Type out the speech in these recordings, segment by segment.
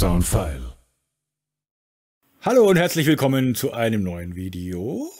Soundfile. Hallo und herzlich willkommen zu einem neuen Video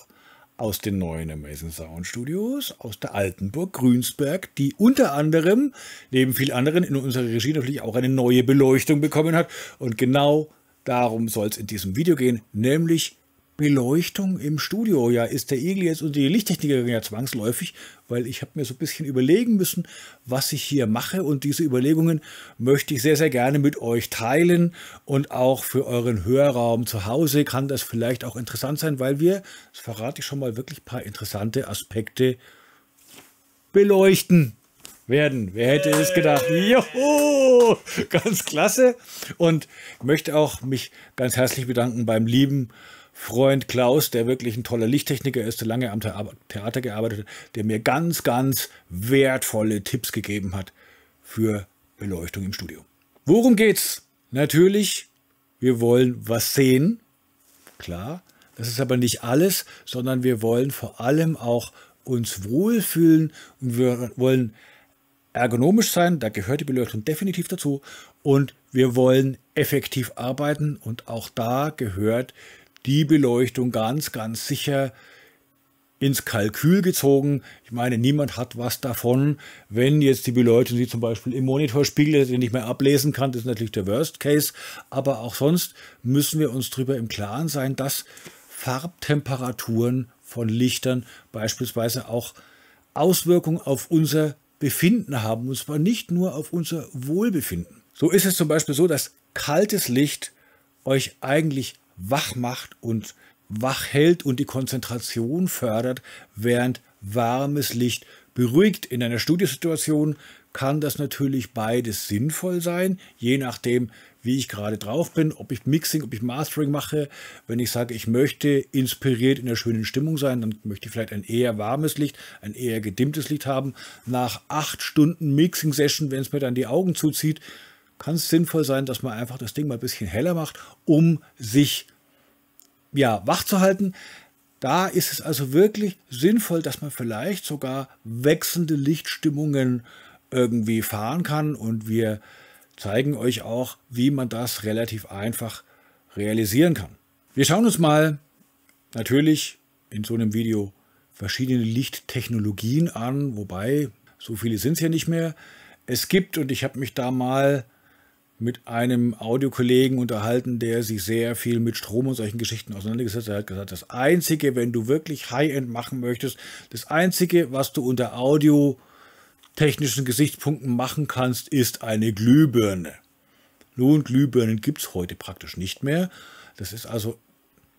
aus den neuen Amazing Sound Studios aus der Altenburg Grünsberg, die unter anderem, neben vielen anderen, in unserer Regie natürlich auch eine neue Beleuchtung bekommen hat. Und genau darum soll es in diesem Video gehen, nämlich Beleuchtung im Studio. Ja, ist der Igel jetzt und die Lichttechnikerin ja zwangsläufig, weil ich habe mir so ein bisschen überlegen müssen, was ich hier mache und diese Überlegungen möchte ich sehr, sehr gerne mit euch teilen und auch für euren Hörraum zu Hause kann das vielleicht auch interessant sein, weil wir, das verrate ich schon mal, wirklich ein paar interessante Aspekte beleuchten werden. Wer hätte es gedacht? Juhu! Ganz klasse. Und möchte auch mich ganz herzlich bedanken beim lieben Freund Klaus, der wirklich ein toller Lichttechniker ist, der lange am Theater gearbeitet hat, der mir ganz, ganz wertvolle Tipps gegeben hat für Beleuchtung im Studio. Worum geht's? Natürlich, wir wollen was sehen. Klar, das ist aber nicht alles, sondern wir wollen vor allem auch uns wohlfühlen und wir wollen ergonomisch sein, da gehört die Beleuchtung definitiv dazu und wir wollen effektiv arbeiten und auch da gehört die Beleuchtung ganz, ganz sicher ins Kalkül gezogen. Ich meine, niemand hat was davon, wenn jetzt die Beleuchtung sie zum Beispiel im Monitor spiegelt, den nicht mehr ablesen kann. Das ist natürlich der Worst Case. Aber auch sonst müssen wir uns darüber im Klaren sein, dass Farbtemperaturen von Lichtern beispielsweise auch Auswirkungen auf unser Befinden haben. Und zwar nicht nur auf unser Wohlbefinden. So ist es zum Beispiel so, dass kaltes Licht euch eigentlich wach macht und wach hält und die Konzentration fördert, während warmes Licht beruhigt. In einer Studiosituation kann das natürlich beides sinnvoll sein, je nachdem, wie ich gerade drauf bin, ob ich Mixing, ob ich Mastering mache. Wenn ich sage, ich möchte inspiriert in der schönen Stimmung sein, dann möchte ich vielleicht ein eher warmes Licht, ein eher gedimmtes Licht haben. Nach acht Stunden Mixing-Session, wenn es mir dann die Augen zuzieht, kann es sinnvoll sein, dass man einfach das Ding mal ein bisschen heller macht, um sich ja, wach zu halten. Da ist es also wirklich sinnvoll, dass man vielleicht sogar wechselnde Lichtstimmungen irgendwie fahren kann und wir zeigen euch auch, wie man das relativ einfach realisieren kann. Wir schauen uns mal natürlich in so einem Video verschiedene Lichttechnologien an, wobei so viele sind es ja nicht mehr. Es gibt, und ich habe mich da mal mit einem Audiokollegen unterhalten, der sich sehr viel mit Strom und solchen Geschichten auseinandergesetzt hat. Er hat gesagt, das Einzige, wenn du wirklich High-End machen möchtest, das Einzige, was du unter audiotechnischen Gesichtspunkten machen kannst, ist eine Glühbirne. Nun, Glühbirnen gibt es heute praktisch nicht mehr. Das ist also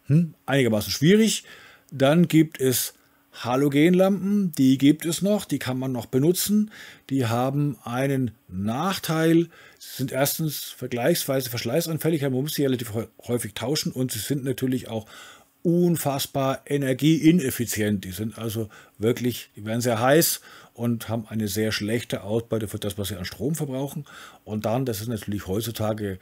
hm, einigermaßen schwierig. Dann gibt es Halogenlampen, die gibt es noch, die kann man noch benutzen. Die haben einen Nachteil. Sie sind erstens vergleichsweise verschleißanfällig, man muss sie relativ häufig tauschen und sie sind natürlich auch unfassbar energieineffizient. Die sind also wirklich, die werden sehr heiß und haben eine sehr schlechte Ausbeute für das, was sie an Strom verbrauchen. Und dann, das ist natürlich heutzutage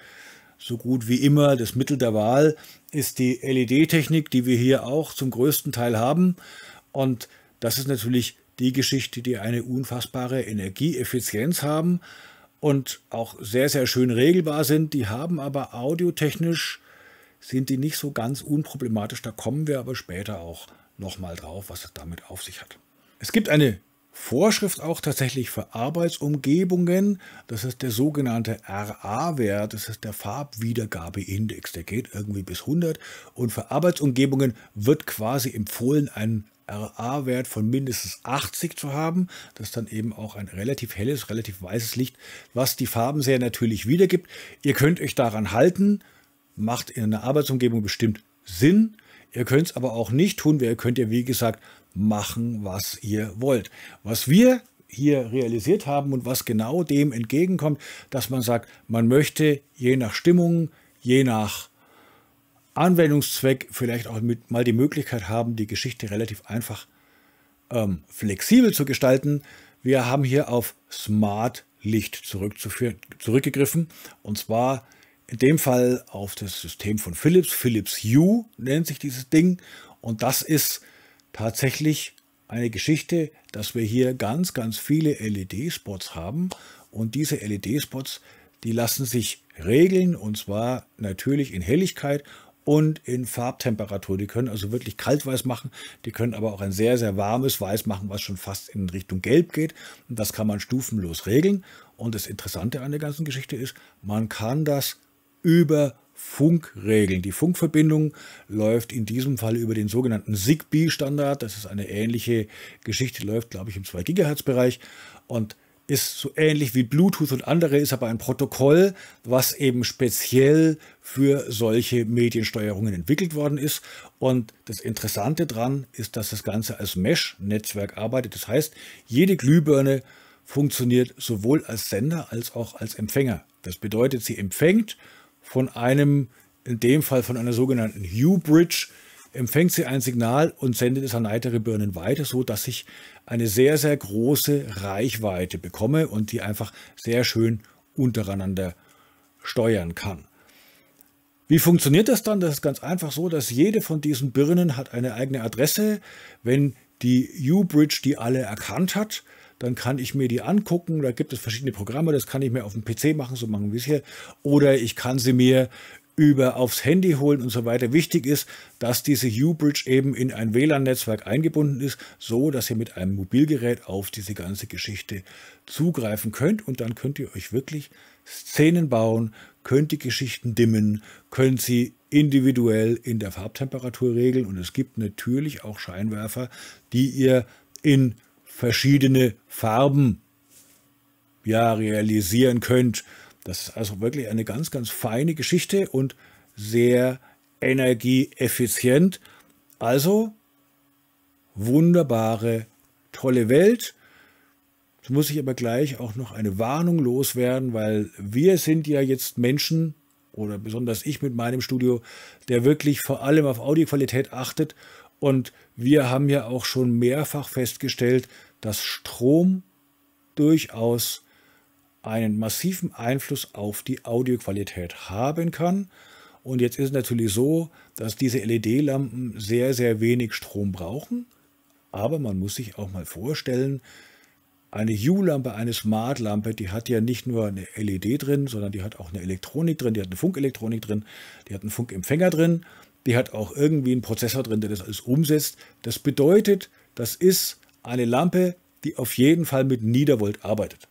so gut wie immer das Mittel der Wahl, ist die LED-Technik, die wir hier auch zum größten Teil haben. Und das ist natürlich die Geschichte, die eine unfassbare Energieeffizienz haben und auch sehr, sehr schön regelbar sind. Die haben aber audiotechnisch sind die nicht so ganz unproblematisch. Da kommen wir aber später auch nochmal drauf, was es damit auf sich hat. Es gibt eine Vorschrift auch tatsächlich für Arbeitsumgebungen. Das ist der sogenannte RA-Wert, das ist der Farbwiedergabeindex. Der geht irgendwie bis 100. Und für Arbeitsumgebungen wird quasi empfohlen, einen RA-Wert von mindestens 80 zu haben. Das ist dann eben auch ein relativ helles, relativ weißes Licht, was die Farben sehr natürlich wiedergibt. Ihr könnt euch daran halten, macht in einer Arbeitsumgebung bestimmt Sinn. Ihr könnt es aber auch nicht tun, weil ihr könnt ja wie gesagt machen, was ihr wollt. Was wir hier realisiert haben und was genau dem entgegenkommt, dass man sagt, man möchte je nach Stimmung, je nach Anwendungszweck vielleicht auch mit, mal die Möglichkeit haben, die Geschichte relativ einfach ähm, flexibel zu gestalten. Wir haben hier auf Smart Licht zurückgegriffen und zwar in dem Fall auf das System von Philips. Philips Hue nennt sich dieses Ding und das ist tatsächlich eine Geschichte, dass wir hier ganz, ganz viele LED-Spots haben und diese LED-Spots, die lassen sich regeln und zwar natürlich in Helligkeit und in Farbtemperatur. Die können also wirklich kaltweiß machen, die können aber auch ein sehr, sehr warmes Weiß machen, was schon fast in Richtung Gelb geht. Und das kann man stufenlos regeln. Und das Interessante an der ganzen Geschichte ist, man kann das über Funk regeln. Die Funkverbindung läuft in diesem Fall über den sogenannten ZigBee-Standard. Das ist eine ähnliche Geschichte, läuft, glaube ich, im 2 gigahertz bereich Und ist so ähnlich wie Bluetooth und andere, ist aber ein Protokoll, was eben speziell für solche Mediensteuerungen entwickelt worden ist. Und das Interessante daran ist, dass das Ganze als Mesh-Netzwerk arbeitet. Das heißt, jede Glühbirne funktioniert sowohl als Sender als auch als Empfänger. Das bedeutet, sie empfängt von einem, in dem Fall von einer sogenannten Hue-Bridge, empfängt sie ein Signal und sendet es an weitere Birnen weiter, so dass ich eine sehr, sehr große Reichweite bekomme und die einfach sehr schön untereinander steuern kann. Wie funktioniert das dann? Das ist ganz einfach so, dass jede von diesen Birnen hat eine eigene Adresse. Wenn die U-Bridge die alle erkannt hat, dann kann ich mir die angucken. Da gibt es verschiedene Programme, das kann ich mir auf dem PC machen, so machen wir es hier. Oder ich kann sie mir über aufs Handy holen und so weiter. Wichtig ist, dass diese U-Bridge eben in ein WLAN-Netzwerk eingebunden ist, so dass ihr mit einem Mobilgerät auf diese ganze Geschichte zugreifen könnt und dann könnt ihr euch wirklich Szenen bauen, könnt die Geschichten dimmen, könnt sie individuell in der Farbtemperatur regeln und es gibt natürlich auch Scheinwerfer, die ihr in verschiedene Farben ja, realisieren könnt. Das ist also wirklich eine ganz, ganz feine Geschichte und sehr energieeffizient. Also wunderbare, tolle Welt. Jetzt muss ich aber gleich auch noch eine Warnung loswerden, weil wir sind ja jetzt Menschen oder besonders ich mit meinem Studio, der wirklich vor allem auf Audioqualität achtet. Und wir haben ja auch schon mehrfach festgestellt, dass Strom durchaus einen massiven Einfluss auf die Audioqualität haben kann. Und jetzt ist es natürlich so, dass diese LED-Lampen sehr, sehr wenig Strom brauchen. Aber man muss sich auch mal vorstellen, eine U-Lampe, eine Smart-Lampe, die hat ja nicht nur eine LED drin, sondern die hat auch eine Elektronik drin, die hat eine Funkelektronik drin, die hat einen Funkempfänger drin, die hat auch irgendwie einen Prozessor drin, der das alles umsetzt. Das bedeutet, das ist eine Lampe, die auf jeden Fall mit Niedervolt arbeitet.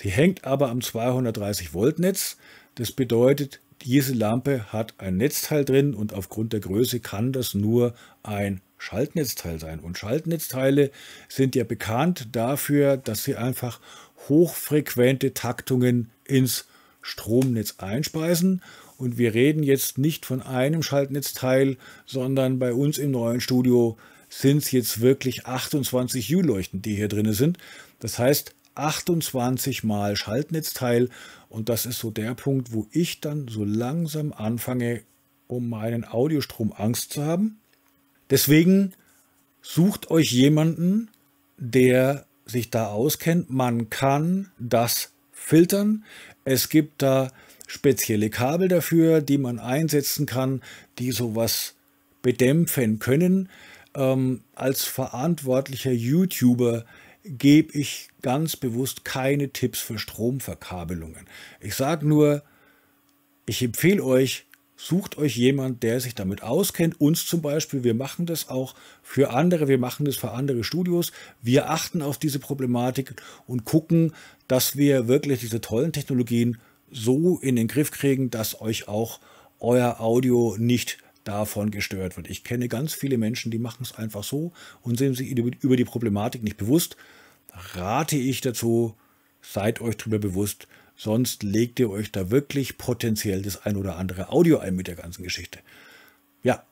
Sie hängt aber am 230 Volt Netz. Das bedeutet, diese Lampe hat ein Netzteil drin und aufgrund der Größe kann das nur ein Schaltnetzteil sein. Und Schaltnetzteile sind ja bekannt dafür, dass sie einfach hochfrequente Taktungen ins Stromnetz einspeisen. Und wir reden jetzt nicht von einem Schaltnetzteil, sondern bei uns im neuen Studio sind es jetzt wirklich 28 U-Leuchten, die hier drin sind. Das heißt, 28 Mal Schaltnetzteil und das ist so der Punkt, wo ich dann so langsam anfange, um meinen Audiostrom Angst zu haben. Deswegen sucht euch jemanden, der sich da auskennt. Man kann das filtern. Es gibt da spezielle Kabel dafür, die man einsetzen kann, die sowas bedämpfen können. Ähm, als verantwortlicher YouTuber gebe ich ganz bewusst keine Tipps für Stromverkabelungen. Ich sage nur, ich empfehle euch, sucht euch jemand, der sich damit auskennt. Uns zum Beispiel, wir machen das auch für andere, wir machen das für andere Studios. Wir achten auf diese Problematik und gucken, dass wir wirklich diese tollen Technologien so in den Griff kriegen, dass euch auch euer Audio nicht davon gestört wird. Ich kenne ganz viele Menschen, die machen es einfach so und sind sich über die Problematik nicht bewusst. Rate ich dazu, seid euch darüber bewusst, sonst legt ihr euch da wirklich potenziell das ein oder andere Audio ein mit der ganzen Geschichte. Ja,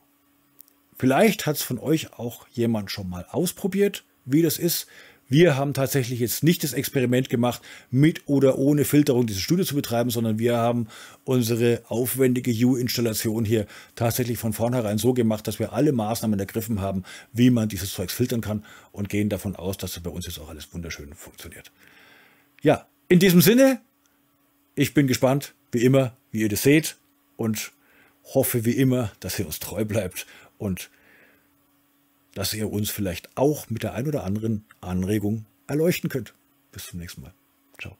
vielleicht hat es von euch auch jemand schon mal ausprobiert, wie das ist, wir haben tatsächlich jetzt nicht das Experiment gemacht, mit oder ohne Filterung dieses Studio zu betreiben, sondern wir haben unsere aufwendige U-Installation hier tatsächlich von vornherein so gemacht, dass wir alle Maßnahmen ergriffen haben, wie man dieses Zeugs filtern kann und gehen davon aus, dass das bei uns jetzt auch alles wunderschön funktioniert. Ja, in diesem Sinne, ich bin gespannt, wie immer, wie ihr das seht und hoffe wie immer, dass ihr uns treu bleibt und dass ihr uns vielleicht auch mit der ein oder anderen Anregung erleuchten könnt. Bis zum nächsten Mal. Ciao.